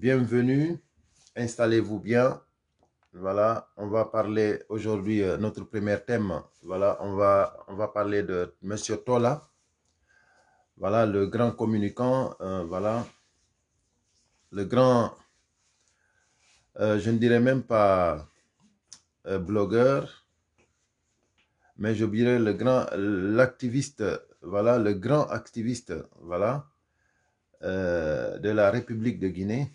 Bienvenue, installez-vous bien. Voilà, on va parler aujourd'hui, euh, notre premier thème, voilà, on va, on va parler de Monsieur Tola. Voilà, le grand communicant, euh, voilà, le grand, euh, je ne dirais même pas blogueur, mais je dirais le grand, l'activiste, voilà, le grand activiste, voilà, de la République de Guinée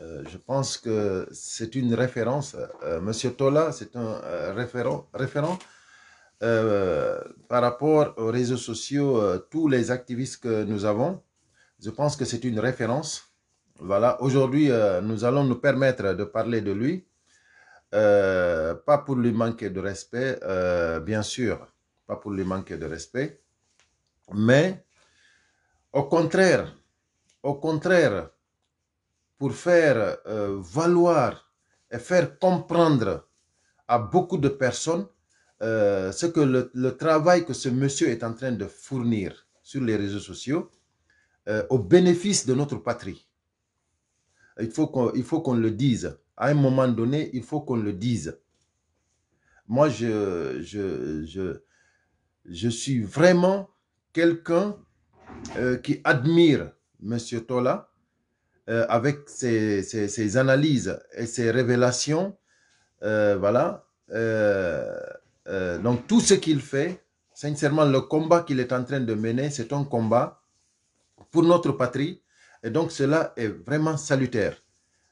euh, je pense que c'est une référence. Euh, Monsieur Tola, c'est un euh, référent, référent par rapport aux réseaux sociaux, tous les activistes que nous avons. Je pense que c'est une référence. Voilà, aujourd'hui, nous allons nous permettre de parler de lui, pas pour lui manquer de respect, bien sûr, pas pour lui manquer de respect, mais au contraire, au contraire, pour faire euh, valoir et faire comprendre à beaucoup de personnes euh, ce que le, travail que ce monsieur est en train de fournir sur les réseaux sociaux euh, au bénéfice de notre patrie. Il faut qu'on le dise. À un moment donné, il faut qu'on le dise. Moi, je, je, je, je suis vraiment quelqu'un qui admire M. Tola, euh, avec ses, analyses et ses révélations. Euh, voilà. Euh, donc tout ce qu'il fait, sincèrement, le combat qu'il est en train de mener, c'est un combat pour notre patrie. Et donc cela est vraiment salutaire.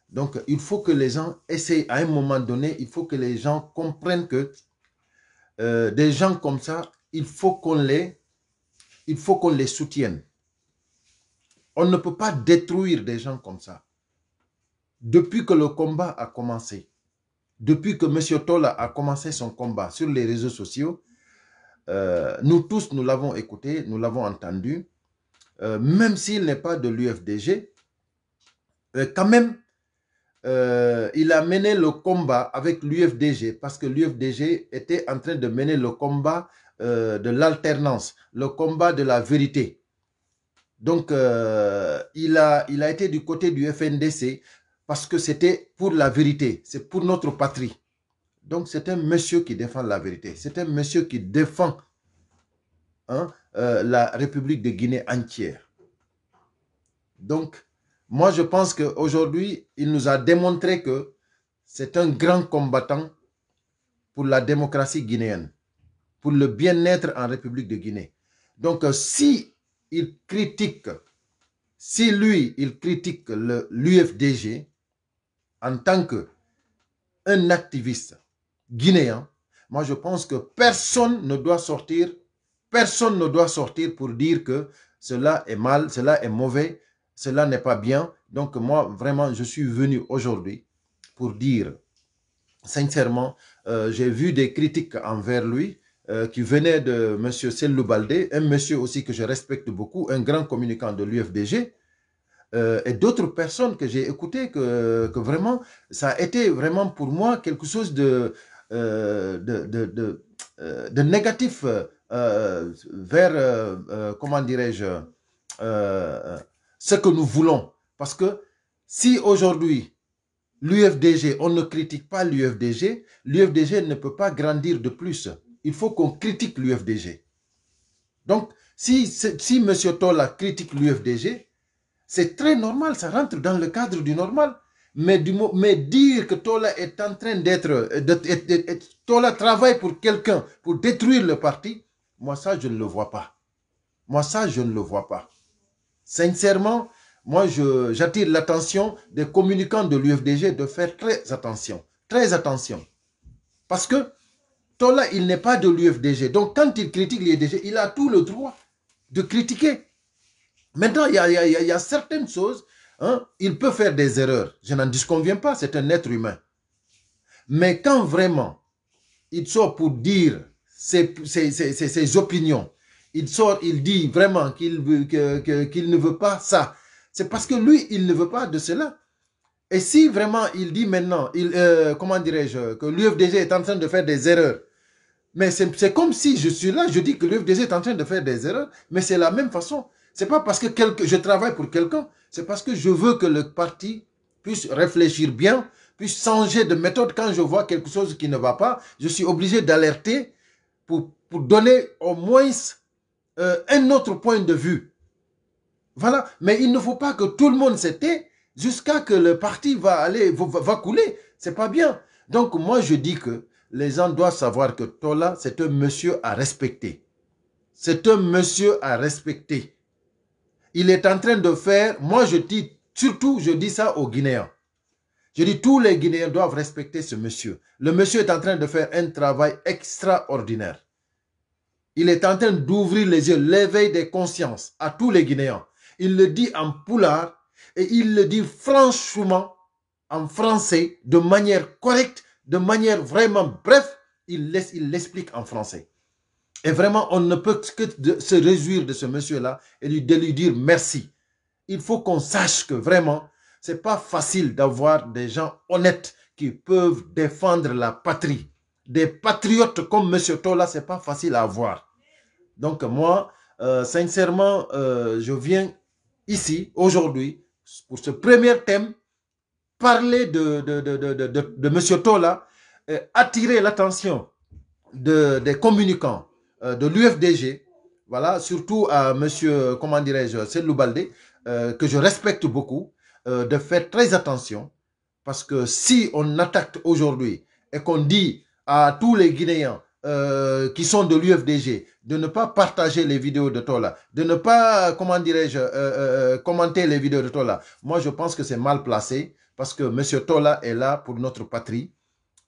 Donc il faut que les gens essayent à un moment donné, il faut que les gens comprennent que des gens comme ça, il faut qu'on les, il faut qu'on les soutienne on ne peut pas détruire des gens comme ça. Depuis que le combat a commencé, depuis que M. Tola a commencé son combat sur les réseaux sociaux, euh, nous tous, nous l'avons écouté, nous l'avons entendu. Euh, même s'il n'est pas de l'UFDG, euh, quand même, il a mené le combat avec l'UFDG parce que l'UFDG était en train de mener le combat de l'alternance, le combat de la vérité. Donc, euh, il, a, il a été du côté du FNDC parce que c'était pour la vérité, c'est pour notre patrie. Donc, c'est un monsieur qui défend la vérité, c'est un monsieur qui défend hein, euh, la République de Guinée entière. Donc, moi, je pense qu'aujourd'hui, il nous a démontré que c'est un grand combattant pour la démocratie guinéenne, pour le bien-être en République de Guinée. Donc, euh, si il critique, si lui, il critique l'UFDG en tant que un activiste guinéen, moi je pense que personne ne doit sortir, personne ne doit sortir pour dire que cela est mal, cela est mauvais, cela n'est pas bien. Donc moi vraiment je suis venu aujourd'hui pour dire sincèrement, euh, j'ai vu des critiques envers lui, euh, qui venait de M. Selou un monsieur aussi que je respecte beaucoup, un grand communicant de l'UFDG, euh, et d'autres personnes que j'ai écoutées, que, que, vraiment, ça a été vraiment pour moi quelque chose de, euh, de, de, de, de, négatif vers, comment dirais-je, ce que nous voulons. Parce que si aujourd'hui, l'UFDG, on ne critique pas l'UFDG, l'UFDG ne peut pas grandir de plus il faut qu'on critique l'UFDG. Donc, si, si M. Tola critique l'UFDG, c'est très normal, ça rentre dans le cadre du normal. Mais, mais dire que Tola est en train d'être... Tola travaille pour quelqu'un, pour détruire le parti, moi ça, je ne le vois pas. Moi ça, je ne le vois pas. Sincèrement, moi, j'attire l'attention des communicants de l'UFDG de faire très attention, très attention. Parce que là, il n'est pas de l'UFDG. Donc, quand il critique l'UFDG, il a tout le droit de critiquer. Maintenant, il y a, certaines choses, hein, il peut faire des erreurs. Je n'en disconviens pas, c'est un être humain. Mais quand vraiment, il sort pour dire ses, opinions, il sort, il dit vraiment qu'il veut qu'il ne veut pas ça, c'est parce que lui, il ne veut pas de cela. Et si vraiment il dit maintenant, il, euh, comment dirais-je, que l'UFDG est en train de faire des erreurs, mais c'est comme si je suis là, je dis que l'UFDG est en train de faire des erreurs, mais c'est la même façon. C'est pas parce que quelque, je travaille pour quelqu'un, c'est parce que je veux que le parti puisse réfléchir bien, puisse changer de méthode quand je vois quelque chose qui ne va pas. Je suis obligé d'alerter pour, donner au moins euh, un autre point de vue. Voilà. Mais il ne faut pas que tout le monde s'était jusqu'à que le parti va aller, Ce va C'est pas bien. Donc moi je dis que les gens doivent savoir que Tola, c'est un monsieur à respecter. C'est un monsieur à respecter. Il est en train de faire, moi je dis, surtout je dis ça aux Guinéens. Je dis, tous les Guinéens doivent respecter ce monsieur. Le monsieur est en train de faire un travail extraordinaire. Il est en train d'ouvrir les yeux, l'éveil des consciences à tous les Guinéens. Il le dit en poulard et il le dit franchement en français de manière correcte de manière vraiment bref, il l'explique il en français. Et vraiment, on ne peut que se réjouir de ce monsieur-là et lui, de lui dire merci. Il faut qu'on sache que vraiment, c'est pas facile d'avoir des gens honnêtes qui peuvent défendre la patrie. Des patriotes comme Monsieur Tola, c'est pas facile à avoir. Donc moi, euh, sincèrement, euh, je viens ici aujourd'hui pour ce premier thème parler de, de, M. Tola, euh, attirer l'attention des communicants euh, de l'UFDG, voilà, surtout à M. comment dirais-je, euh, que je respecte beaucoup, de faire très attention, parce que si on attaque aujourd'hui et qu'on dit à tous les Guinéens qui sont de l'UFDG de ne pas partager les vidéos de Tola, de ne pas, comment dirais-je, commenter les vidéos de Tola, moi je pense que c'est mal placé parce que M. Tola est là pour notre patrie.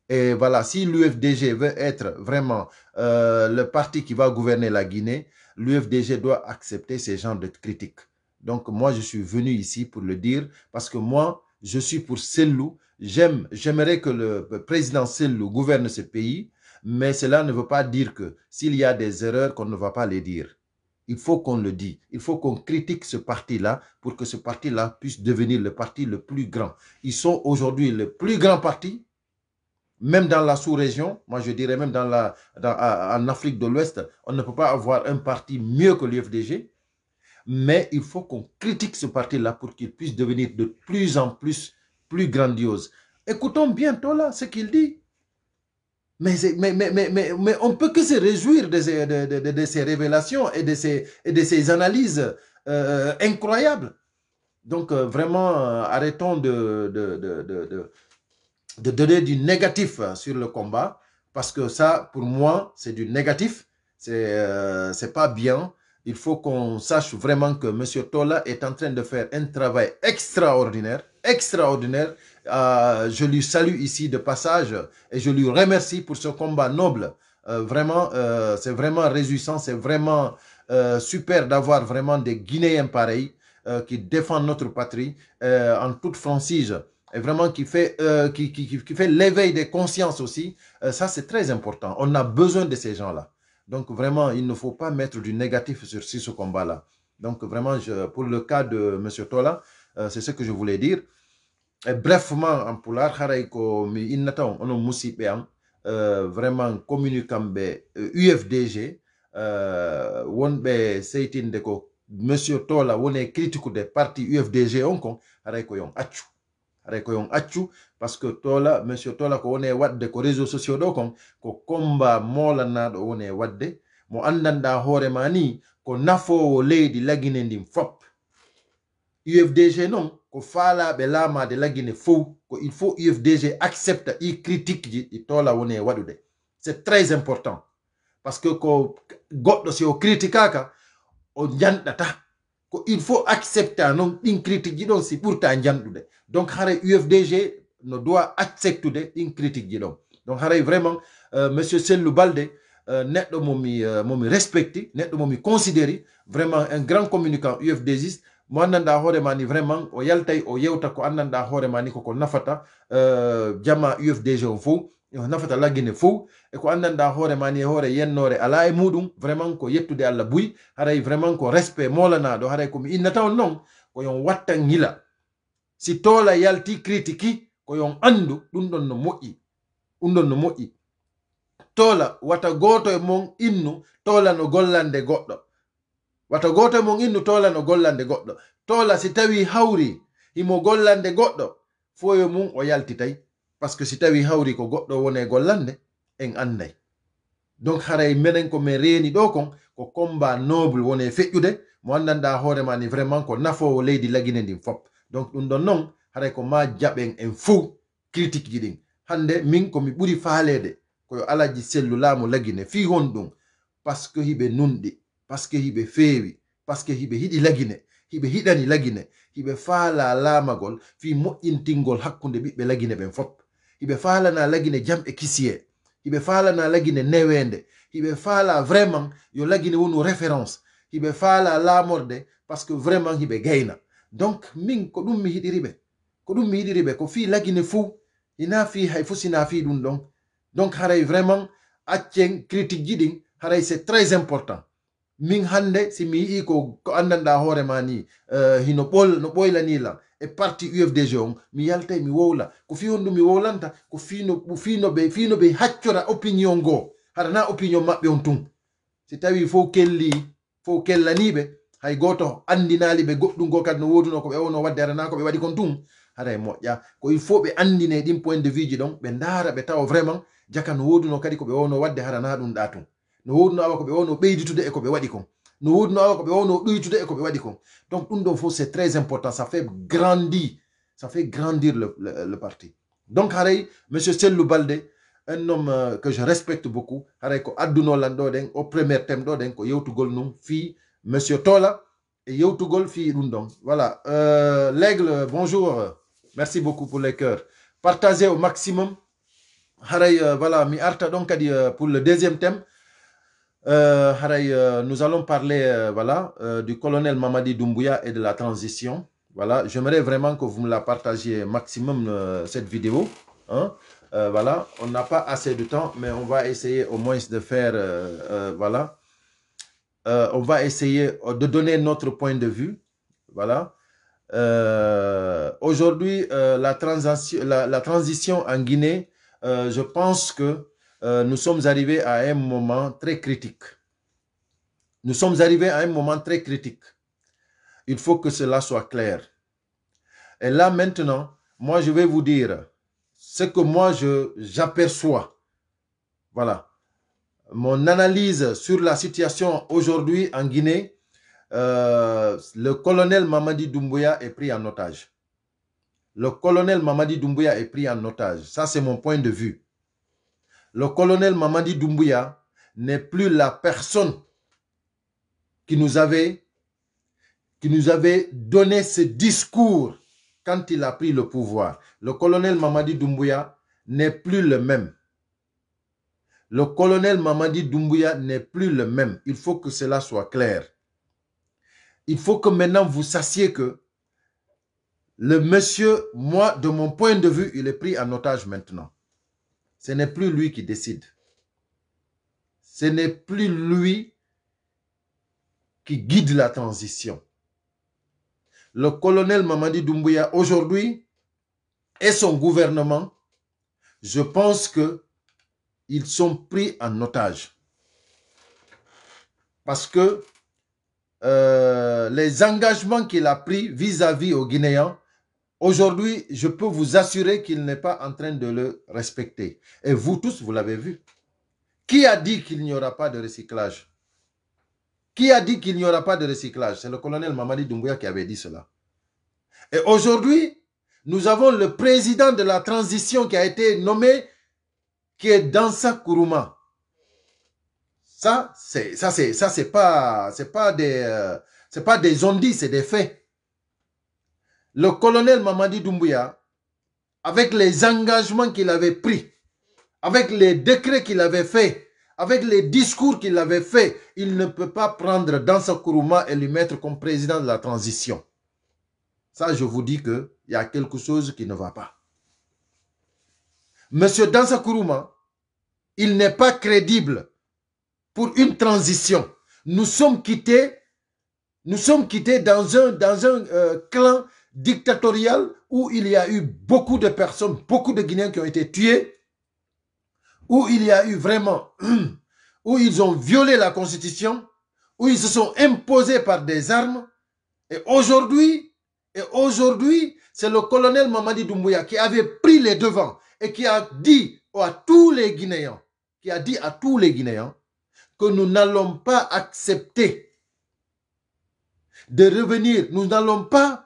Et voilà, si l'UFDG veut être vraiment euh, le parti qui va gouverner la Guinée, l'UFDG doit accepter ce genre de critiques. Donc moi, je suis venu ici pour le dire, parce que moi, je suis pour Selou. J'aime, j'aimerais que le président Selou gouverne ce pays, mais cela ne veut pas dire que s'il y a des erreurs, qu'on ne va pas les dire. Il faut qu'on le dise. Il faut qu'on critique ce parti-là pour que ce parti-là puisse devenir le parti le plus grand. Ils sont aujourd'hui le plus grand parti, même dans la sous-région, moi je dirais même dans la, en Afrique de l'Ouest, on ne peut pas avoir un parti mieux que l'UFDG. Mais il faut qu'on critique ce parti-là pour qu'il puisse devenir de plus en plus plus grandiose. Écoutons bientôt là ce qu'il dit. Mais, mais, mais, mais, on ne peut que se réjouir de ces, de, de, de ces révélations et de ces, et de ces analyses euh, incroyables. Donc, euh, vraiment, euh, arrêtons de, de, donner du négatif sur le combat, parce que ça, pour moi, c'est du négatif, c'est n'est pas bien. Il faut qu'on sache vraiment que M. Tola est en train de faire un travail extraordinaire, extraordinaire, euh, je lui salue ici de passage et je lui remercie pour ce combat noble. Euh, vraiment, euh, c'est vraiment réjouissant, c'est vraiment super d'avoir vraiment des Guinéens pareils qui défendent notre patrie en toute franchise et vraiment qui fait, qui, fait l'éveil des consciences aussi. ça, c'est très important. On a besoin de ces gens-là. Donc vraiment, il ne faut pas mettre du négatif sur, ce combat-là. Donc vraiment, pour le cas de M. Tola, c'est ce que je voulais dire brefement en pular haray ko mi innata on onon musibe am euh, vraiment communi kamɓe ufdg euh, euh, wonɓe seytinde ko monsieur tola woné critique de parti ufdg on kon ko yon accu haray ko yon accu parce que tola monsieur tola ko woné wadde ko réseaux sociaux ɗo kon ko comba do woné wadde mo andanda hore mani, ko nafo leydi lagine fop ufdg non ko faalaɓe de laggine fou ko il faut ufdg accepte i critique ji tola woné woni c'est très important parce que ko goɗɗo si o critiquaka o jandata ko il faut accepter non une critique ji ɗon si pourtant janɗude donc haray ufdg no doit accepter ɗin critique non donc haray vraiment euh, monsieur sellu balde euh, momi euh, momi respecti neɗɗo momi considéri vraiment un grand communicant ufdgiste mo annanɗa hoorema ni vraiment o yaltay o yewta ko annanɗa hoorema ni koko nafata uh, jama ufdg on fo nafata laggine fo e ko anndanɗa hoorema ni e hoore yennore ala e muɗum vraiment ko yettude allah buyi haray vraiment ko respect molanaɗo haray komi innata on noon ko yon watta gila si toola yalti critiki ko yon anndu ɗum ɗon no moƴƴi ɗum ɗon no moƴƴi toola wata gooto e mon innu toola no gollande goɗɗo wato goto mon innu tola no gollande goɗɗo tola si tawi hawri imo gollande goɗɗo foyo mum o yaltitay pasque si tawi hawri ko goɗɗo wone gollande en anday donc haray menen ko min reeni ɗo kon ko comba noble wone feƴƴude mo andanɗa hoorema ni vraiment ko nafowo leydi laguine ndin fop donc ɗum ɗon noon haray ko ma jaɓen en fou critique ji ɗin hande min komi ɓuri faalede koyo alaji sellulamo laguine fi hon ɗum pasque hiɓe nunɗi paske hibe fewi, paske hibe hidi lagine hibe hidani lagine hibe faala laamagol fi moƴƴintingol hakkunde ɓiɓɓe lagine ɓen fop hiɓe faalana lagine jam e kisiye hiɓe faalana lagine newende hiɓe faala vraiment yo lagine wonu référence hiɓe faala la mordé parce que vraiment hiɓe gayna donc min ko ɗum mi hiɗiriɓe ko ɗum mi hiɗiriɓe ko fi lagine fou, ina fi hay sina fi ɗum ɗon donc haray vraiment accen critique ji ɗin haray c'est très important min hannde si mi yii ko ko andanda hoore ma ni hino ɓol no ni lam e parti ufdg on mi yaltay mi wowla ko fi honɗum mi wowlanta ko fino fino ɓe fino be haccora opinion go haɗa na opinion maɓɓe on tun si tawi fo kelli fof kellaniɓe hay goto andinali ɓe goɗɗum go kadi no woduno ko ɓe wono wadde arana ko be waɗi kon tun hada e moƴƴa ko il faut ɓe andine ɗin point de vue ji ɗon ɓe ndara ɓe tawa vraiment jaka no woduno kadi ko be wono wadde hada na dum datum no wodno awa ko ɓe ɓeyditude e ko ɓe waɗi kon no wodno awa ko ɓe ɗoytude e ko ɓe waɗi kon donc ɗum ɗon fof c'est très important ça fait grandir ça fait grandir le, le, le parti donc haray monsieur sellu balde un homme euh, que je respecte beaucoup haray ko addunolan ɗo ɗen au premier thème ɗo ɗen ko yewtugol num fi monsieur tola e yewtugol fi ɗum ɗon voilà euh, l'aigle bonjour merci beaucoup pour les cœurs partagez au maximum haray euh, voilà mi arta ɗon kadi euh, pour le deuxième thème euh, euh, nous allons parler euh, voilà, euh, du colonel Mamadi Doumbouya et de la transition. Voilà, j'aimerais vraiment que vous me la partagiez maximum, cette vidéo. Hein. voilà, on n'a pas assez de temps, mais on va essayer au moins de faire, voilà, on va essayer de donner notre point de vue. Voilà. Aujourd'hui, la, la, la, transition en Guinée, je pense que euh, nous sommes arrivés à un moment très critique. Nous sommes arrivés à un moment très critique. Il faut que cela soit clair. Et là maintenant, moi je vais vous dire ce que moi j'aperçois. Voilà. Mon analyse sur la situation aujourd'hui en Guinée, euh, le colonel Mamadi Doumbouya est pris en otage. Le colonel Mamadi Doumbouya est pris en otage. Ça, c'est mon point de vue le colonel Mamadi Doumbouya n'est plus la personne qui nous avait, qui nous avait donné ce discours quand il a pris le pouvoir. Le colonel Mamadi Doumbouya n'est plus le même. Le colonel Mamadi Doumbouya n'est plus le même. Il faut que cela soit clair. Il faut que maintenant vous sachiez que le monsieur, moi, de mon point de vue, il est pris en otage maintenant. Ce n'est plus lui qui décide. Ce n'est plus lui qui guide la transition. Le colonel Mamadi Doumbouya, aujourd'hui, et son gouvernement, je pense que ils sont pris en otage. Parce que euh, les engagements qu'il a pris vis-à-vis -vis aux Guinéens, Aujourd'hui, je peux vous assurer qu'il n'est pas en train de le respecter. Et vous tous, vous l'avez vu. Qui a dit qu'il n'y aura pas de recyclage Qui a dit qu'il n'y aura pas de recyclage C'est le colonel Mamadi Doumbouya qui avait dit cela. Et aujourd'hui, nous avons le président de la transition qui a été nommé, qui est sa Kourouma. Ça, c'est ça, c'est ça, pas, pas des, euh, c'est pas des ondits, c'est des faits le colonel Mamadi Doumbouya, avec les engagements qu'il avait pris, avec les décrets qu'il avait faits, avec les discours qu'il avait faits, il ne peut pas prendre dans sa et lui mettre comme président de la transition. Ça, je vous dis qu'il y a quelque chose qui ne va pas. Monsieur Dansa Kourouma, il n'est pas crédible pour une transition. Nous sommes quittés, nous sommes quittés dans un, dans un euh, clan dictatoriale où il y a eu beaucoup de personnes, beaucoup de Guinéens qui ont été tués, où il y a eu vraiment, où ils ont violé la constitution, où ils se sont imposés par des armes. Et aujourd'hui, et aujourd'hui, c'est le colonel Mamadi Doumbouya qui avait pris les devants et qui a dit à tous les Guinéens, qui a dit à tous les Guinéens que nous n'allons pas accepter de revenir, nous n'allons pas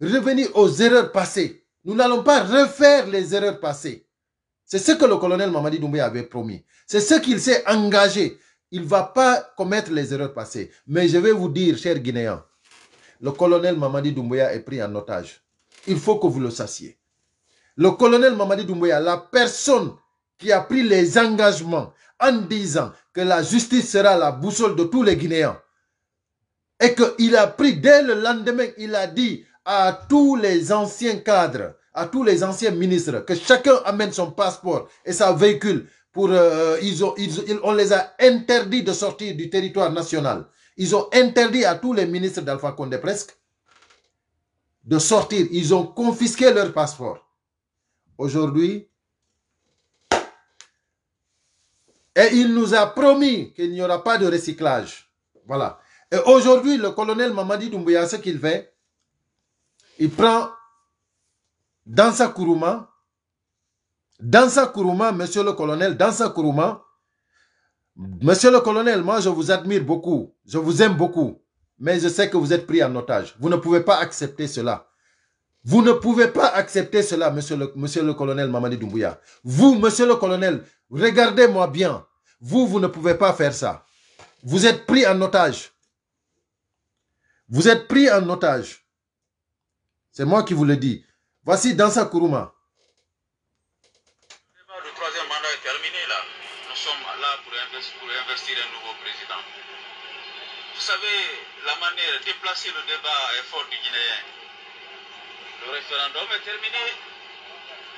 revenir aux erreurs passées. Nous n'allons pas refaire les erreurs passées. C'est ce que le colonel Mamadi Doumbouya avait promis. C'est ce qu'il s'est engagé. Il ne va pas commettre les erreurs passées. Mais je vais vous dire, chers Guinéens, le colonel Mamadi Doumbouya est pris en otage. Il faut que vous le sachiez. Le colonel Mamadi Doumbouya, la personne qui a pris les engagements en disant que la justice sera la boussole de tous les Guinéens, et qu'il a pris dès le lendemain, il a dit à tous les anciens cadres, à tous les anciens ministres, que chacun amène son passeport et sa véhicule pour... Euh, ils ont, on les a interdits de sortir du territoire national. Ils ont interdit à tous les ministres d'Alpha Condé presque de sortir. Ils ont confisqué leur passeport. Aujourd'hui, et il nous a promis qu'il n'y aura pas de recyclage. Voilà. Et aujourd'hui, le colonel Mamadi Doumbouya, ce qu'il fait, il prend dans sa courouma. Dans sa courouma, monsieur le colonel, Dans sa courouma. monsieur le colonel, moi je vous admire beaucoup, je vous aime beaucoup, mais je sais que vous êtes pris en otage. Vous ne pouvez pas accepter cela. Vous ne pouvez pas accepter cela, monsieur le, monsieur le colonel Mamadi Doumbouya. Vous, monsieur le colonel, regardez-moi bien. Vous, vous ne pouvez pas faire ça. Vous êtes pris en otage. Vous êtes pris en otage. C'est moi qui vous le dis. Voici Dansa Kuruma. Le troisième mandat est terminé là. Nous sommes là pour investir, un nouveau président. Vous savez, la manière de déplacer le débat est fort du Guinéen. Le référendum est terminé.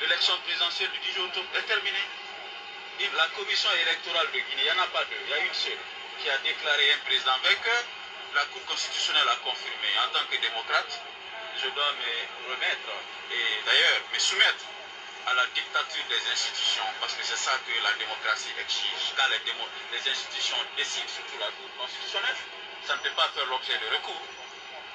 L'élection présidentielle du 10 octobre est terminée. la commission électorale de Guinée, il n'y en a pas deux, il y a une seule, qui a déclaré un président vainqueur. La Cour constitutionnelle a confirmé en tant que démocrate je dois me remettre et d'ailleurs me soumettre à la dictature des institutions, parce que c'est ça que la démocratie exige. Quand les, institutions décident, surtout la Cour constitutionnelle, ça ne peut pas faire l'objet de recours.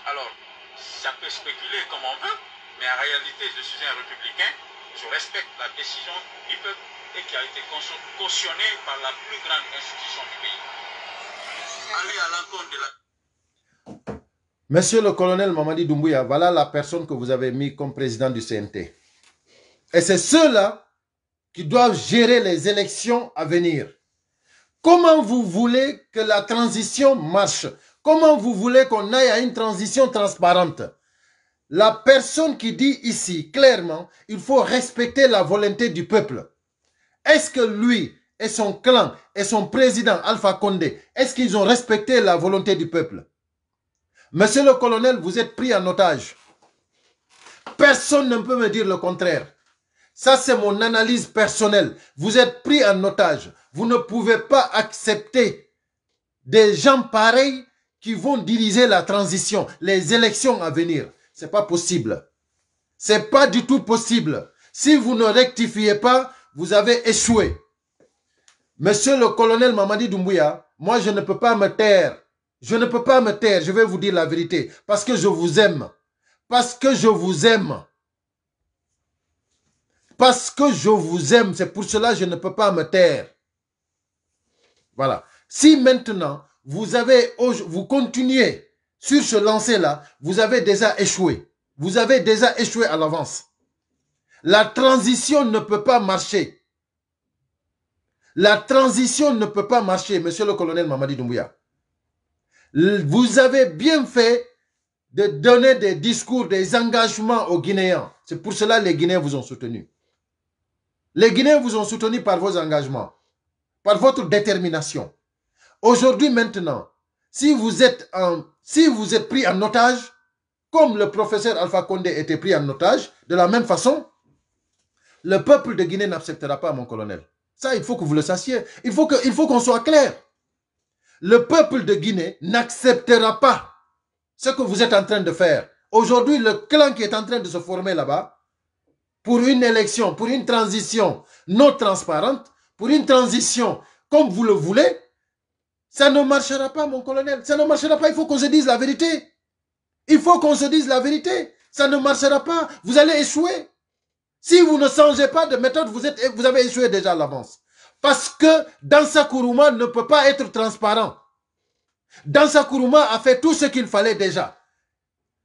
Alors, ça peut spéculer comme on veut, mais en réalité, je suis un républicain, je respecte la décision du peuple et qui a été cautionnée par la plus grande institution du pays. Aller à l'encontre de la... Monsieur le colonel Mamadi Doumbouya, voilà la personne que vous avez mis comme président du CNT. Et c'est ceux-là qui doivent gérer les élections à venir. Comment vous voulez que la transition marche Comment vous voulez qu'on aille à une transition transparente La personne qui dit ici clairement, il faut respecter la volonté du peuple. Est-ce que lui et son clan et son président Alpha Condé, est-ce qu'ils ont respecté la volonté du peuple Monsieur le colonel, vous êtes pris en otage. Personne ne peut me dire le contraire. Ça, c'est mon analyse personnelle. Vous êtes pris en otage. Vous ne pouvez pas accepter des gens pareils qui vont diriger la transition, les élections à venir. C'est pas possible. C'est pas du tout possible. Si vous ne rectifiez pas, vous avez échoué. Monsieur le colonel Mamadi Doumbouya, moi je ne peux pas me taire. Je ne peux pas me taire, je vais vous dire la vérité, parce que je vous aime. Parce que je vous aime. Parce que je vous aime, c'est pour cela que je ne peux pas me taire. Voilà. Si maintenant, vous avez, vous continuez sur ce lancer-là, vous avez déjà échoué. Vous avez déjà échoué à l'avance. La transition ne peut pas marcher. La transition ne peut pas marcher, monsieur le colonel Mamadi Doumbouya. Vous avez bien fait de donner des discours, des engagements aux Guinéens. C'est pour cela que les Guinéens vous ont soutenu. Les Guinéens vous ont soutenu par vos engagements, par votre détermination. Aujourd'hui, maintenant, si vous êtes pris en otage, comme le professeur Alpha Condé était pris en otage, de la même façon, le peuple de Guinée n'acceptera pas mon colonel. Ça, il faut que vous le sachiez. Il faut qu'on soit clair le peuple de Guinée n'acceptera pas ce que vous êtes en train de faire. Aujourd'hui, le clan qui est en train de se former là-bas, pour une élection, pour une transition non transparente, pour une transition comme vous le voulez, ça ne marchera pas, mon colonel. Ça ne marchera pas. Il faut qu'on se dise la vérité. Il faut qu'on se dise la vérité. Ça ne marchera pas. Vous allez échouer. Si vous ne changez pas de méthode, vous, êtes, vous avez échoué déjà à l'avance. Parce que Dansa Kourouma ne peut pas être transparent. Dansa Kourouma a fait tout ce qu'il fallait déjà.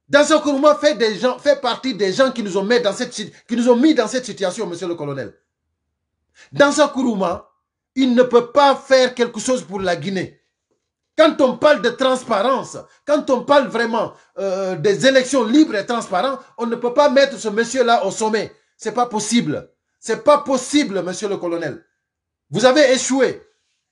Dansa Kourouma fait, des gens, fait partie des gens qui nous, ont mis dans cette, qui nous ont mis dans cette situation, monsieur le colonel. Dansa Kourouma, il ne peut pas faire quelque chose pour la Guinée. Quand on parle de transparence, quand on parle vraiment euh, des élections libres et transparentes, on ne peut pas mettre ce monsieur-là au sommet. Ce n'est pas possible. Ce n'est pas possible, monsieur le colonel. Vous avez échoué.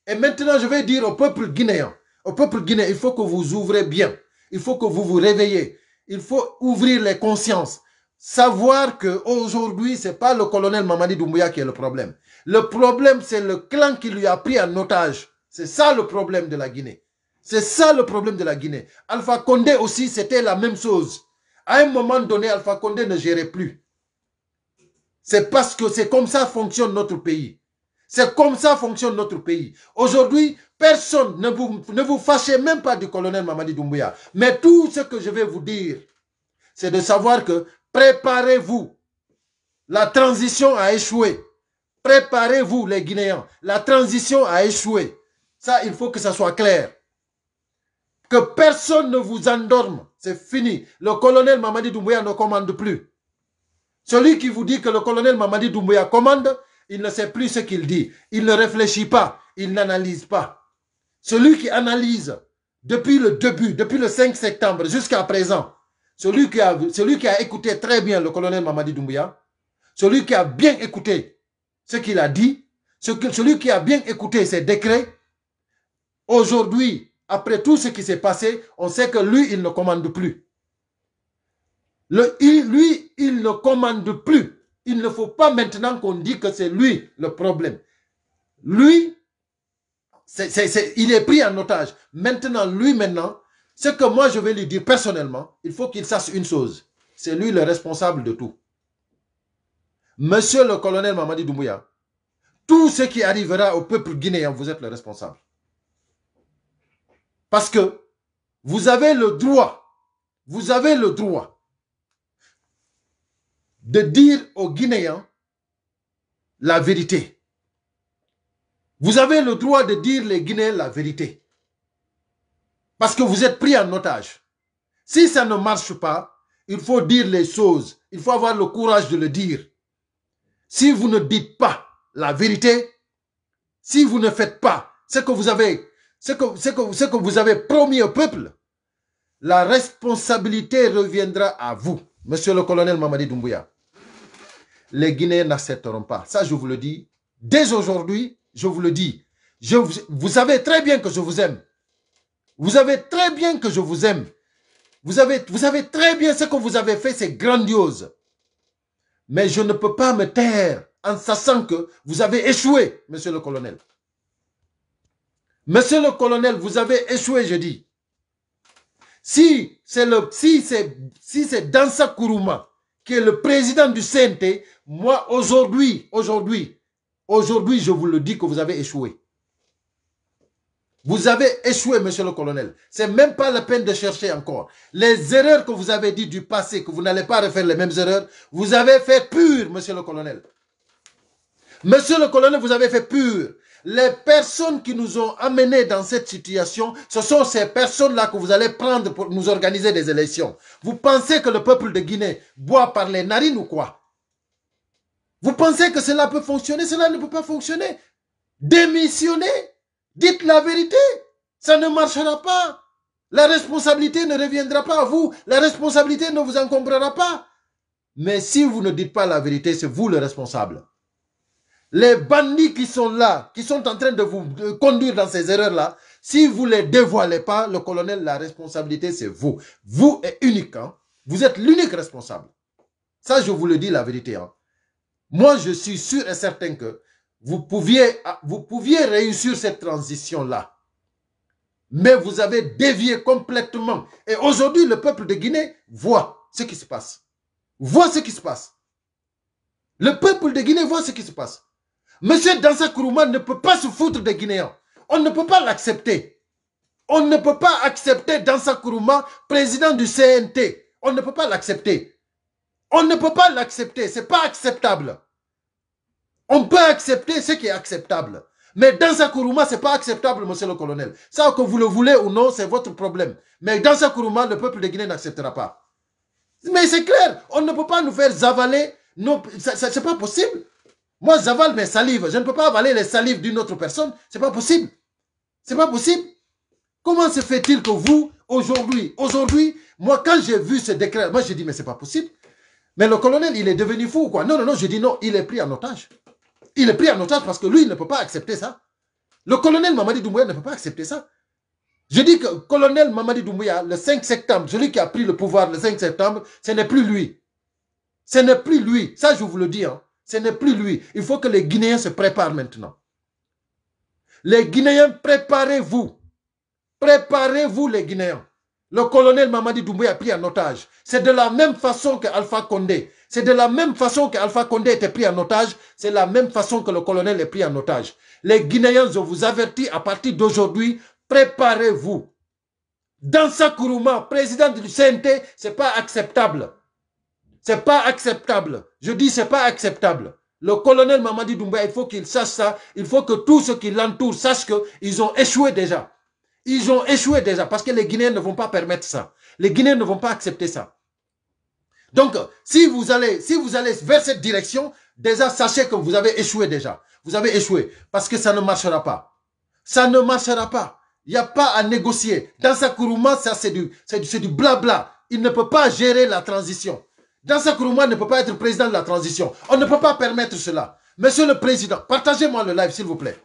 Et maintenant, je vais dire au peuple guinéen, au peuple guinéen, il faut que vous ouvrez bien. Il faut que vous vous réveillez. Il faut ouvrir les consciences. Savoir que aujourd'hui, c'est pas le colonel Mamadi Doumbouya qui est le problème. Le problème, c'est le clan qui lui a pris en otage. C'est ça le problème de la Guinée. C'est ça le problème de la Guinée. Alpha Condé aussi, c'était la même chose. À un moment donné, Alpha Condé ne gérait plus. C'est parce que c'est comme ça fonctionne notre pays. C'est comme ça fonctionne notre pays. Aujourd'hui, personne, ne vous, ne vous fâchez même pas du colonel Mamadi Doumbouya. Mais tout ce que je vais vous dire, c'est de savoir que préparez-vous. La transition a échoué. Préparez-vous, les Guinéens. La transition a échoué. Ça, il faut que ça soit clair. Que personne ne vous endorme. C'est fini. Le colonel Mamadi Doumbouya ne commande plus. Celui qui vous dit que le colonel Mamadi Doumbouya commande, il ne sait plus ce qu'il dit. Il ne réfléchit pas, il n'analyse pas. Celui qui analyse depuis le début, depuis le 5 septembre jusqu'à présent, celui qui, a, celui qui a écouté très bien le colonel Mamadi Doumbouya, celui qui a bien écouté ce qu'il a dit, celui qui a bien écouté ses décrets, aujourd'hui, après tout ce qui s'est passé, on sait que lui, il ne commande plus. lui, il ne commande plus il ne faut pas maintenant qu'on dise que c'est lui le problème. Lui, il est pris en otage. Maintenant, lui, maintenant, ce que moi je vais lui dire personnellement, il faut qu'il sache une chose. C'est lui le responsable de tout. Monsieur le colonel Mamadi Doumbouya, tout ce qui arrivera au peuple guinéen, vous êtes le responsable. Parce que vous avez le droit, vous avez le droit de dire aux Guinéens la vérité. Vous avez le droit de dire les Guinéens la vérité. Parce que vous êtes pris en otage. Si ça ne marche pas, il faut dire les choses. Il faut avoir le courage de le dire. Si vous ne dites pas la vérité, si vous ne faites pas ce que vous avez, ce que vous avez promis au peuple, la responsabilité reviendra à vous, monsieur le colonel Mamadi Doumbouya les Guinéens n'accepteront pas. Ça, je vous le dis. Dès aujourd'hui, je vous le dis. Je, vous savez très bien que je vous aime. Vous savez très bien que je vous aime. Vous savez, vous savez très bien ce que vous avez fait, c'est grandiose. Mais je ne peux pas me taire en sachant que vous avez échoué, monsieur le colonel. Monsieur le colonel, vous avez échoué, je dis. Si c'est le, si c'est, si c'est dans sa Kourouma le président du CNT, moi aujourd'hui, aujourd'hui, aujourd'hui, je vous le dis que vous avez échoué. Vous avez échoué, monsieur le colonel. C'est même pas la peine de chercher encore. Les erreurs que vous avez dites du passé, que vous n'allez pas refaire les mêmes erreurs, vous avez fait pur, monsieur le colonel. Monsieur le colonel, vous avez fait pur. Les personnes qui nous ont amenés dans cette situation, ce sont ces personnes-là que vous allez prendre pour nous organiser des élections. Vous pensez que le peuple de Guinée boit par les narines ou quoi Vous pensez que cela peut fonctionner Cela ne peut pas fonctionner. Démissionnez. Dites la vérité. Ça ne marchera pas. La responsabilité ne reviendra pas à vous. La responsabilité ne vous encombrera pas. Mais si vous ne dites pas la vérité, c'est vous le responsable. Les bandits qui sont là, qui sont en train de vous conduire dans ces erreurs-là, si vous ne les dévoilez pas, le colonel, la responsabilité, c'est vous. Vous êtes unique. Hein. Vous êtes l'unique responsable. Ça, je vous le dis la vérité. Hein. Moi, je suis sûr et certain que vous pouviez, ah, vous pouviez réussir cette transition-là. Mais vous avez dévié complètement. Et aujourd'hui, le peuple de Guinée voit ce qui se passe. Voit ce qui se passe. Le peuple de Guinée voit ce qui se passe. Monsieur Dansa Kourouma ne peut pas se foutre des Guinéens. On ne peut pas l'accepter. On ne peut pas accepter Dansa Kourouma, président du CNT. On ne peut pas l'accepter. On ne peut pas l'accepter. C'est pas acceptable. On peut accepter ce qui est acceptable. Mais Dansa Kourouma, c'est pas acceptable, monsieur le colonel. Ça, que vous le voulez ou non, c'est votre problème. Mais Dansa Kourouma, le peuple de Guinée n'acceptera pas. Mais c'est clair, on ne peut pas nous faire avaler. Nos... Ce n'est pas possible. Moi, j'avale mes salives. Je ne peux pas avaler les salives d'une autre personne. C'est pas possible. C'est pas possible. Comment se fait-il que vous, aujourd'hui, aujourd'hui, moi, quand j'ai vu ce décret, moi, j'ai dit, mais c'est pas possible. Mais le colonel, il est devenu fou ou quoi Non, non, non, je dis non, il est pris en otage. Il est pris en otage parce que lui, il ne peut pas accepter ça. Le colonel Mamadi Doumbouya ne peut pas accepter ça. Je dis que colonel Mamadi Doumbouya, le 5 septembre, celui qui a pris le pouvoir le 5 septembre, ce n'est plus lui. Ce n'est plus lui. Ça, je vous le dis. Hein. Ce n'est plus lui. Il faut que les Guinéens se préparent maintenant. Les Guinéens, préparez-vous. Préparez-vous, les Guinéens. Le colonel Mamadi Doumboué a pris un otage. C'est de la même façon que Alpha Condé. C'est de la même façon que Alpha Condé était pris en otage. C'est la même façon que le colonel est pris en otage. Les Guinéens, je vous avertis, à partir d'aujourd'hui, préparez-vous. Dans Kourouma, président du CNT, c'est pas acceptable. C'est pas acceptable. Je dis c'est pas acceptable. Le colonel Mamadi Doumbouya, il faut qu'il sache ça. Il faut que tous ceux qui l'entourent sachent qu'ils ont échoué déjà. Ils ont échoué déjà parce que les Guinéens ne vont pas permettre ça. Les Guinéens ne vont pas accepter ça. Donc, si vous allez, si vous allez vers cette direction, déjà sachez que vous avez échoué déjà. Vous avez échoué parce que ça ne marchera pas. Ça ne marchera pas. Il n'y a pas à négocier. Dans sa ça c'est du blabla. Il ne peut pas gérer la transition. Dansa Kourouma ne peut pas être président de la transition. On ne peut pas permettre cela. Monsieur le Président, partagez-moi le live, s'il vous plaît.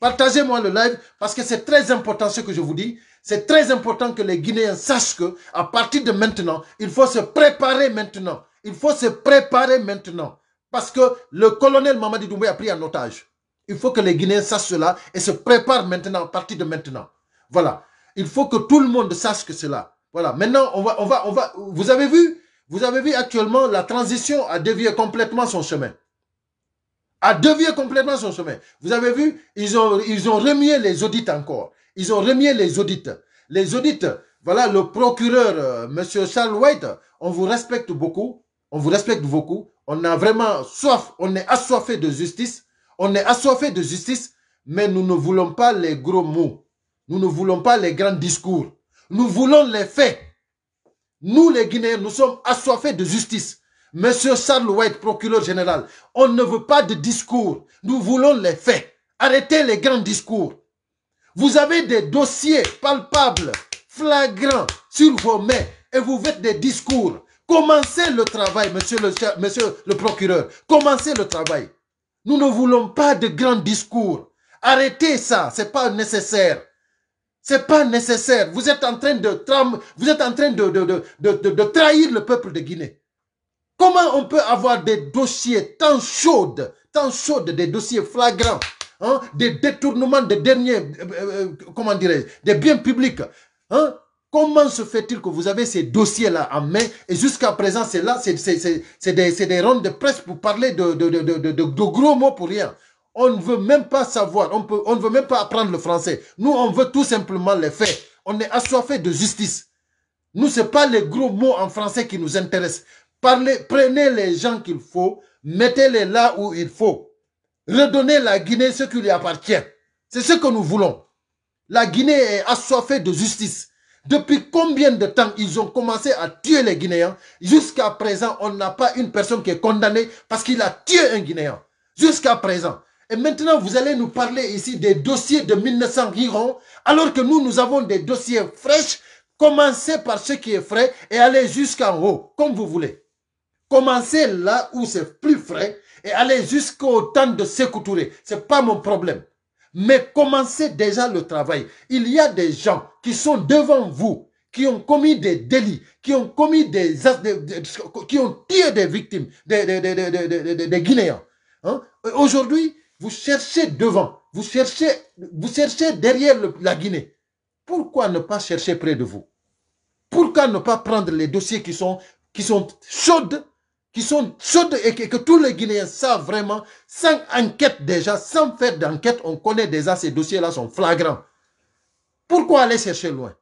Partagez-moi le live parce que c'est très important ce que je vous dis. C'est très important que les Guinéens sachent que à partir de maintenant, il faut se préparer maintenant. Il faut se préparer maintenant parce que le colonel Mamadi Doumbé a pris un otage. Il faut que les Guinéens sachent cela et se préparent maintenant à partir de maintenant. Voilà. Il faut que tout le monde sache que cela. Voilà. Maintenant, on va, on va, on va. Vous avez vu vous avez vu actuellement, la transition a dévié complètement son chemin. A dévié complètement son chemin. Vous avez vu, ils ont, ils ont remué les audits encore. Ils ont remué les audits. Les audits, voilà, le procureur, M. Euh, Monsieur Charles White, on vous respecte beaucoup. On vous respecte beaucoup. On a vraiment soif, on est assoiffé de justice. On est assoiffé de justice, mais nous ne voulons pas les gros mots. Nous ne voulons pas les grands discours. Nous voulons les faits. Nous, les Guinéens, nous sommes assoiffés de justice. Monsieur Charles White, procureur général, on ne veut pas de discours. Nous voulons les faits. Arrêtez les grands discours. Vous avez des dossiers palpables, flagrants sur vos mains et vous faites des discours. Commencez le travail, monsieur le, monsieur le procureur. Commencez le travail. Nous ne voulons pas de grands discours. Arrêtez ça, c'est pas nécessaire. C'est pas nécessaire. Vous êtes en train de, vous êtes en train de, de, trahir le peuple de Guinée. Comment on peut avoir des dossiers tant chauds, tant chauds, des dossiers flagrants, hein, des détournements des derniers, euh, euh, euh, comment dirais je des biens publics, hein? Comment se fait-il que vous avez ces dossiers-là en main et jusqu'à présent, c'est là, c'est des, rondes de presse pour parler de, de, de gros mots pour rien. On ne veut même pas savoir, on, peut, on ne veut même pas apprendre le français. Nous, on veut tout simplement les faire. On est assoiffé de justice. Nous, ce pas les gros mots en français qui nous intéressent. prenez les gens qu'il faut, mettez-les là où il faut. Redonnez la Guinée ce qui lui appartient. C'est ce que nous voulons. La Guinée est assoiffée de justice. Depuis combien de temps ils ont commencé à tuer les Guinéens Jusqu'à présent, on n'a pas une personne qui est condamnée parce qu'il a tué un Guinéen. Jusqu'à présent. Et maintenant, vous allez nous parler ici des dossiers de 1900 alors que nous, nous avons des dossiers fraîches. Commencez par ce qui est frais et allez jusqu'en haut, comme vous voulez. Commencez là où c'est plus frais et allez jusqu'au temps de s'écouturer. C'est pas mon problème. Mais commencez déjà le travail. Il y a des gens qui sont devant vous, qui ont commis des délits, qui ont commis des, qui ont tué des victimes, des, Guinéens. Hein. Aujourd'hui, vous cherchez devant, vous cherchez, vous cherchez derrière la Guinée. Pourquoi ne pas chercher près de vous Pourquoi ne pas prendre les dossiers qui sont, qui sont chaudes, qui sont chaudes et que, tous les Guinéens savent vraiment, sans enquête déjà, sans faire d'enquête, on connaît déjà ces dossiers-là sont flagrants. Pourquoi aller chercher loin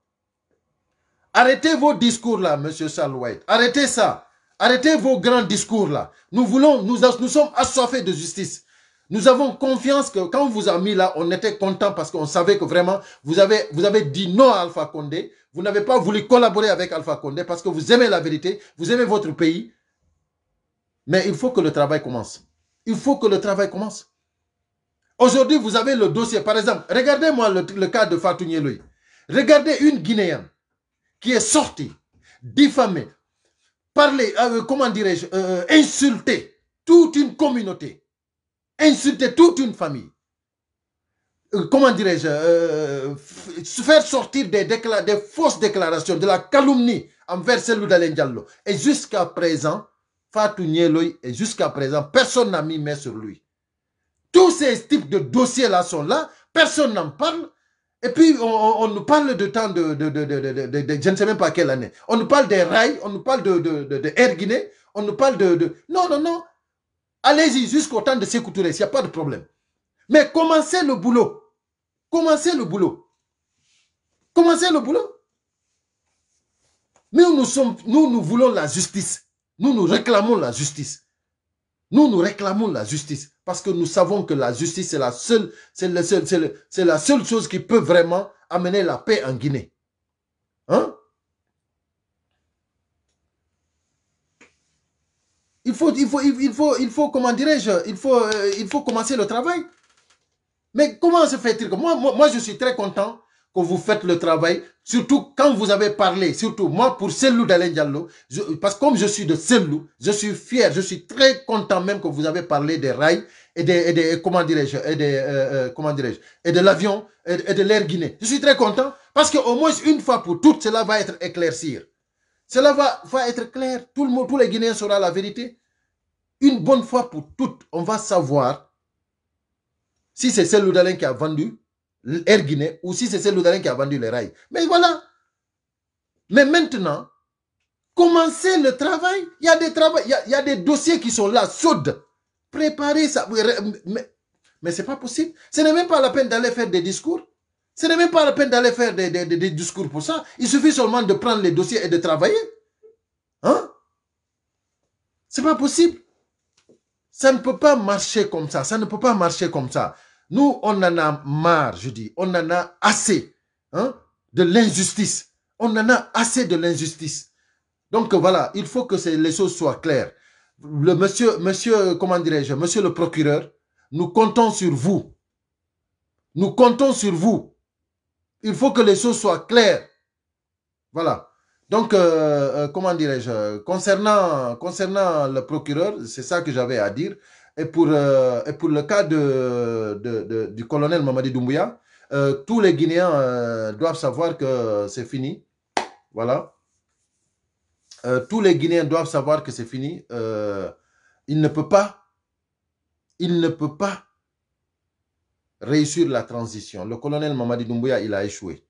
Arrêtez vos discours là, Monsieur Salouette. Arrêtez ça. Arrêtez vos grands discours là. Nous voulons, nous sommes assoiffés de justice. Nous avons confiance que quand on vous a mis là, on était content parce qu'on savait que vraiment, vous avez, vous avez dit non à Alpha Condé. Vous n'avez pas voulu collaborer avec Alpha Condé parce que vous aimez la vérité, vous aimez votre pays. Mais il faut que le travail commence. Il faut que le travail commence. Aujourd'hui, vous avez le dossier. Par exemple, regardez-moi le, cas de Fatou Nieloui. Regardez une Guinéenne qui est sortie, diffamée, parler, euh, comment dirais-je, euh, insulter insultée, toute une communauté insulter toute une famille. Comment dirais-je Faire sortir des, des fausses déclarations, de la calomnie envers celui d'Alain Diallo. Et jusqu'à présent, Fatou et jusqu'à présent, personne n'a mis main sur lui. Tous ces types de dossiers-là sont là, personne n'en parle. Et puis, on, nous parle de temps de, Je ne sais même pas quelle année. On nous parle des rails, on nous parle de, de, Air Guinée, on nous parle de... Non, non, non. Allez-y jusqu'au temps de s'écouturer, il n'y a pas de problème. Mais commencez le boulot. Commencez le boulot. Commencez le boulot. Nous, nous, nous, nous voulons la justice. Nous, nous réclamons la justice. Nous, nous réclamons la justice parce que nous savons que la justice, c'est la seule, c'est la seule chose qui peut vraiment amener la paix en Guinée. Hein? il faut, il faut, il faut, comment dirais-je, il faut, euh, il faut commencer le travail. Mais comment se fait-il que moi, moi, je suis très content que vous faites le travail, surtout quand vous avez parlé, surtout moi pour Selou d'Alain Diallo, parce que comme je suis de Selou, je suis fier, je suis très content même que vous avez parlé des rails et des, comment dirais-je, et des, euh, euh, comment dirais-je, et de l'avion et, de l'air Guinée. Je suis très content parce qu'au moins une fois pour toutes, cela va être éclaircir. Cela va, va être clair. Tout le tous les Guinéens sauront la vérité une bonne fois pour toutes, on va savoir si c'est celle d'Alain qui a vendu l'air Guinée ou si c'est celle d'Alain qui a vendu les rails. Mais voilà. Mais maintenant, commencez le travail. Il y a des, travaux, il y a, des dossiers qui sont là, soudes. Préparez ça. Mais, ce n'est pas possible. Ce n'est même pas la peine d'aller faire des discours. Ce n'est même pas la peine d'aller faire des, discours pour ça. Il suffit seulement de prendre les dossiers et de travailler. Hein? C'est pas possible. Ça ne peut pas marcher comme ça. Ça ne peut pas marcher comme ça. Nous, on en a marre, je dis. On en a assez hein, de l'injustice. On en a assez de l'injustice. Donc voilà, il faut que les choses soient claires. monsieur, monsieur, comment dirais-je, monsieur le procureur, nous comptons sur vous. Nous comptons sur vous. Il faut que les choses soient claires. Voilà. Donc, euh, euh, comment dirais-je, concernant, concernant le procureur, c'est ça que j'avais à dire. Et pour, euh, pour le cas de, du colonel Mamadi Doumbouya, tous les Guinéens doivent savoir que c'est fini. Voilà. tous les Guinéens doivent savoir que c'est fini. il ne peut pas, il ne peut pas réussir la transition. Le colonel Mamadi Doumbouya, il a échoué.